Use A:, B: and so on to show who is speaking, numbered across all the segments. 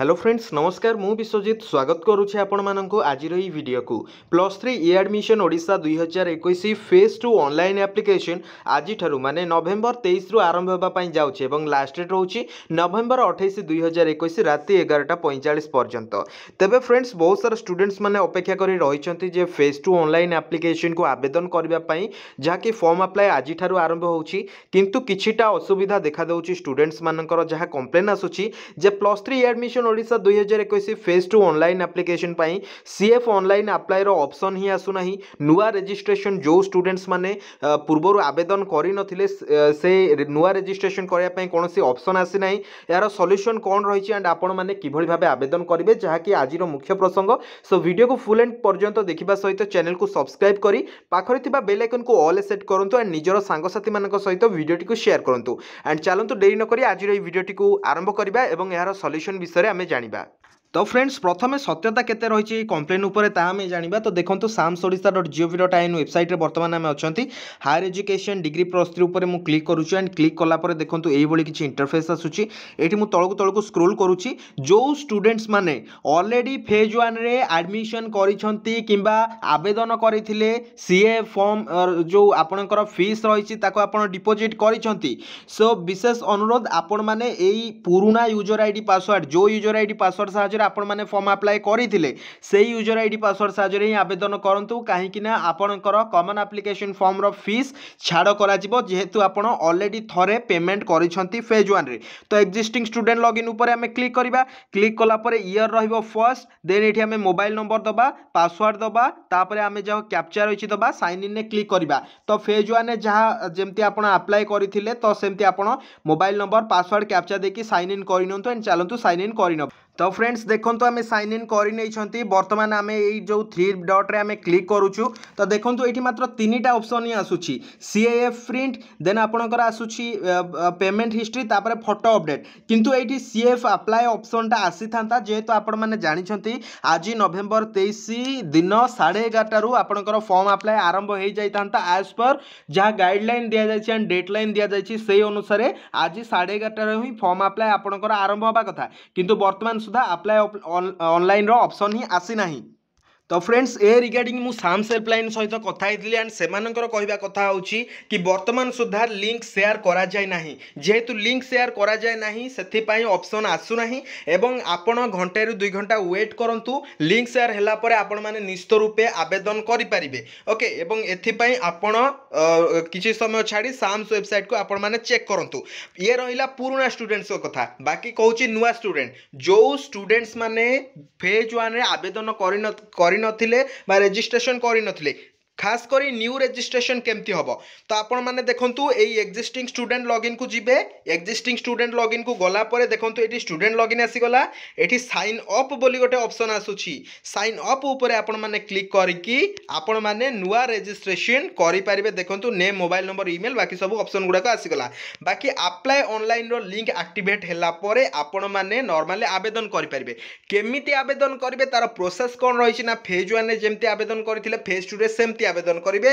A: hello friends নমস্কার মু বিশ্বজিৎ স্বাগত করুছি আপনার আজির এই ভিডিওকু plus three e admission Odisha দুই হাজার একুশ ফেজ টু অনলাইন আপ্লিকেসন আজিঠার মানে নভেম্বর তেইশ রু আরম্ভ হওয়া যাচ্ছে এবং লাস্ট ডেট রয়েছে নভেম্বর অঠাইশ দুই হাজার একুশ রাতে এগারোটা পঁয়চাশ পর্যন্ত তেবে ফ্রেন্ডস বহু সারা স্টুডেন্টস মানে অপেক্ষা করে রয়েছেন যে ফেজ টু অনলাইন আপ্লিকেসন কু আবেদন করা যাকি ফর্ম আপ্লাই আজিঠার আরম্ভ হচ্ছে কিন্তু কিছুটা অসুবিধা দেখা দেଉଛି স্টুডেন্টস মানকর যা কমপ্লেন আসুচি যে plus three e admission Odisha ଦୁଇ ହଜାର ଏକୋଇଶ ଫେଜ୍ ଟୁ ଅନଲାଇନ୍ ଆପ୍ଲିକେସନ୍ ପାଇଁ ସିଏଫ୍ ଅନଲାଇନ୍ ଆପ୍ଲାଏର ଅପସନ୍ ହିଁ ଆସୁନାହିଁ ନୂଆ ରେଜିଷ୍ଟ୍ରେସନ୍ ଯେଉଁ ଷ୍ଟୁଡେଣ୍ଟସ୍ ମାନେ ପୂର୍ବରୁ ଆବେଦନ କରିନଥିଲେ ସେ ନୂଆ ରେଜିଷ୍ଟ୍ରେସନ୍ କରିବା ପାଇଁ କୌଣସି ଅପସନ୍ ଆସିନାହିଁ ଏହାର ସଲ୍ୟୁସନ୍ କ'ଣ ରହିଛି ଆଣ୍ଡ ଆପଣମାନେ কিভাবে ভাবে আবেদন করবে যা কি আজির মুখ্য প্রসঙ্গ সো ভিডিও কু ফুল এন্ড পর্যন্ত দেখা সহিত চ্যানেল কু সবসক্রাইব করে পাখে থাকা বেল আইকন কু অল সেট করতু আন্ড নিজের সাংসাথী মান সহিত ভিডিওটি সেয়ার করতু আন্ড চালু ডেরি নকি আজির এই ভিডিওটি আরম্ভ করা এবং এর সল্যুসন বিষয়ে আমি ଆମେ ଜାଣିବା তো ফ্রেন্ডস প্রথমে সত্যতা কেতে রয়েছে এই কমপ্লেন উপরে তাহা আমি জাঁয়া তো দেখুন SAMS Odisha dot gov dot in ওয়েবসাইটে বর্তমানে আমি অনেক higher education degree plus three উপরে মু ক্লিক করুছি অ্যান্ড ক্লিক কলাপরে দেখুন এইভাবে কিছু ইন্টরফেস আসুচি এটি মু তলকু তলকু স্ক্রোল করুছি যে স্টুডেন্টস মানে অলরেডি ফেজ ওয়ানে আডমিশন করেছেন কিংবা আবেদন করে সিএ ফর্ম যে আপনার ফিস রয়েছে তাকে আপনার ডিপোজিট করেছেন সো বিশেষ অনুরোধ আপন মানে এই পুরোনা ইউজর আইডি পাসওয়ার্ড যে ইউজর আইডি পাসওয়ার্ড সাহায্য সাহায্যে আপনার ফর্ম আপ্লাই করে সেই ୟୁଜର୍ ଆଇ ଡି ପାସୱାର୍ଡ଼ ସାହାଯ୍ୟରେ ହିଁ ଆବେଦନ କରନ୍ତୁ କାହିଁକିନା ଆପଣଙ୍କର କମନ୍ ଆପ୍ଲିକେସନ୍ ଫର୍ମର ଫିସ୍ ଛାଡ଼ କରାଯିବ ଯେହେତୁ ଆପଣ ଅଲରେଡ଼ି ଥରେ ପେମେଣ୍ଟ କରିଛନ୍ତି ଫେଜ୍ ୱାନ୍ରେ ତ ଏକ୍ଜିଷ୍ଟିଂ ଷ୍ଟୁଡେଣ୍ଟ ଲଗ୍ଇନ୍ ଉପରେ ଆମେ କ୍ଲିକ୍ କରିବା କ୍ଲିକ୍ କଲା ପରେ ଇୟର୍ ରହିବ ଫର୍ଷ୍ଟ ଦେନ୍ ଏଠି ଆମେ ମୋବାଇଲ୍ ନମ୍ବର ଦେବା ପାସୱାର୍ଡ଼ ଦେବା ତାପରେ ଆମେ ଯାହା କ୍ୟାପଚା ରହିଛି ଦେବା ସାଇନ୍ ଇନ୍ରେ କ୍ଲିକ୍ କରିବା ତ ଫେଜ୍ ୱାନ୍ରେ ଯାହା ଯେମିତି ଆପଣ ଆପ୍ଲାଏ କରିଥିଲେ ତ ସେମିତି ଆପଣ ମୋବାଇଲ୍ ନମ୍ବର ପାସୱାର୍ଡ଼ କ୍ୟାପଚା ଦେଇକି ସାଇନ୍ ଇନ୍ କରିନିଅନ୍ତୁ ଆଣ୍ଡ ଚାଲନ୍ତୁ ସାଇନ୍ ଇନ୍ କରିନେବେ তো ফ্রেন্ডস দেখন্তু আমি সাইন ইন করে নেইছন্তি বর্তমান আমি এই যে থ্রি ডটরে আমি ক্লিক করুছু তো দেখন্তু এটি মাত্র তিনটা অপশন হি আসুচি সিএএফ প্রিন্ট দেন আপনার আসুচি পেমেন্ট হিস্ট্রি তাপরে ফটো অপডেট কিন্তু এইটি সিএএফ আপ্লাই অপশনটা আসি থাকে যেহেতু আপনার জাঁচান আজ নভেম্বর তেইশ দিন সাড়ে এগারটার আপনার ফর্ম আপ্লাই আরম্ভ হয়ে যাই থাকে আজ পর যা গাইডলাইন দিয়া যাই অ্যান্ড ডেডলাইন দিয়া যাই সেই অনুসারে আজ সাড়ে এগারটার হি ফর্ম আপ্লাই আপনার আরম্ভ হওয়া কথা কিন্তু বর্তমান ସୁଦ୍ଧା ଆପ୍ଲାଏ ଅନଲାଇନ୍ର ଅପସନ୍ ହିଁ ଆସିନାହିଁ ତ ଫ୍ରେଣ୍ଡସ୍ ଏ ରିଗାର୍ଡ଼ିଂ ମୁଁ ସାମ୍ସ ହେଲ୍ପଲାଇନ୍ ସହିତ କଥା ହେଇଥିଲି ଆଣ୍ଡ ସେମାନଙ୍କର କହିବା କଥା ହେଉଛି କି ବର୍ତ୍ତମାନ ସୁଦ୍ଧା ଲିଙ୍କ୍ ସେୟାର କରାଯାଏ ନାହିଁ ଯେହେତୁ ଲିଙ୍କ୍ ସେୟାର କରାଯାଏ ନାହିଁ ସେଥିପାଇଁ ଅପସନ୍ ଆସୁନାହିଁ ଏବଂ ଆପଣ ଘଣ୍ଟାରୁ ଦୁଇ ଘଣ୍ଟା ୱେଟ୍ କରନ୍ତୁ ଲିଙ୍କ୍ ସେୟାର ହେଲା ପରେ ଆପଣମାନେ ନିଶ୍ଚିତ ରୂପେ ଆବେଦନ କରିପାରିବେ ଓକେ ଏବଂ ଏଥିପାଇଁ ଆପଣ କିଛି ସମୟ ଛାଡ଼ି ସାମ୍ସ ୱେବସାଇଟ୍କୁ ଆପଣମାନେ ଚେକ୍ କରନ୍ତୁ ଇଏ ରହିଲା ପୁରୁଣା ଷ୍ଟୁଡେଣ୍ଟସ୍ଙ୍କ କଥା ବାକି କହୁଛି ନୂଆ ଷ୍ଟୁଡେଣ୍ଟ ଯେଉଁ ଷ୍ଟୁଡେଣ୍ଟସ୍ ମାନେ ଫେଜ୍ ୱାନ୍ରେ ଆବେଦନ କରି କରିନଥିଲେ ବା ରେଜିଷ୍ଟ୍ରେସନ୍ କରିନଥିଲେ খাস করে নিউ রেজিষ্ট্রেসন কেমতি হব তো আপনার মানে দেখুন এই এক্সিষ্টিং স্টুডেন্ট লগইন কু যাবে এক্সিষ্টিং স্টুডেন্ট লগইন কু গলা পরে দেখুন এটি স্টুডেন্ট লগইন আসিগলা এটি সাইন অপ বলে গোটে অপসন আসুছি সাইন অপ উপরে আপনার মানে ক্লিক মানে করি আপনার নূয়া রেজিষ্ট্রেসন করে পারে দেখুন নেম মোবাইল নম্বর ইমেল বাকি সব অপসন গুড়া আসিগলা বাকি আপ্লাই অনলাইন লিঙ্ক আক্টিভেট হলাপরে আপনার নর্মালি আবেদন করে পারে কেমিতি আবেদন করবে তার প্রোসেস কম রয়েছে না ফেজ ওয়ানে যেমতি আবেদন করে ফেজ টুরে সেমতি আবেদন করবে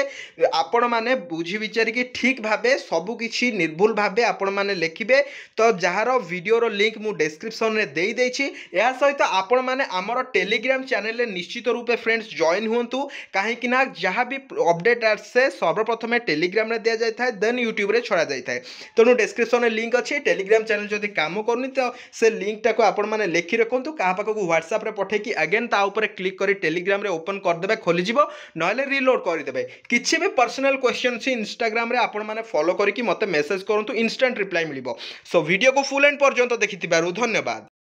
A: ଆପଣମାନେ ବୁଝି ବିଚାରିକି ଠିକ୍ ଭାବେ ସବୁକିଛି ନିର୍ଭୁଲ ଭାବେ ଆପଣମାନେ ଲେଖିବେ ତ ଯାହାର ଭିଡ଼ିଓର ଲିଙ୍କ୍ ମୁଁ ଡେସ୍କ୍ରିପ୍ସନ୍ରେ ଦେଇଦେଇଛି ଏହା ସହିତ ଆପଣମାନେ ଆମର ଟେଲିଗ୍ରାମ୍ ଚ୍ୟାନେଲ୍ରେ ନିଶ୍ଚିତ ରୂପେ ଫ୍ରେଣ୍ଡସ୍ ଜଏନ୍ ହୁଅନ୍ତୁ କାହିଁକିନା ଯାହା ବି ଅପଡ଼େଟ୍ ଆସେ ସର୍ବପ୍ରଥମେ ଟେଲିଗ୍ରାମ୍ରେ ଦିଆଯାଇଥାଏ ଦେନ୍ ୟୁଟ୍ୟୁବ୍ରେ ଛଡ଼ାଯାଇଥାଏ ତେଣୁ ଡେସ୍କ୍ରିପ୍ସନ୍ରେ ଲିଙ୍କ୍ ଅଛି ଟେଲିଗ୍ରାମ୍ ଚ୍ୟାନେଲ୍ ଯଦି କାମ କରୁନି ତ ସେ ଲିଙ୍କ୍ଟାକୁ ଆପଣମାନେ ଲେଖି ରଖନ୍ତୁ କାହା ପାଖକୁ ହ୍ୱାଟ୍ସଆପ୍ରେ ପଠାଇକି ଆଗେନ୍ ତା ଉପରେ କ୍ଲିକ୍ କରି ଟେଲିଗ୍ରାମ୍ରେ ଓପନ୍ କରିଦେବେ ଖୋଲିଯିବ ନହେଲେ ରିଲୋଡ଼୍ କରିଦେବେ କିଛି ବି ପର୍ସନାଲ୍ କ୍ୱେଶ୍ଚନ୍ ଅଛି ଇନଷ୍ଟାଗ୍ରାମରେ ଆପଣମାନେ ଫଲୋ କରିକି ମୋତେ ମେସେଜ୍ କରନ୍ତୁ ଇନଷ୍ଟାଣ୍ଟ ରିପ୍ଲାଏ ମିଳିବ ସୋ ଭିଡ଼ିଓକୁ ଫୁଲ୍ ଏଣ୍ଡ ପର୍ଯ୍ୟନ୍ତ ଦେଖିଥିବାରୁ ଧନ୍ୟବାଦ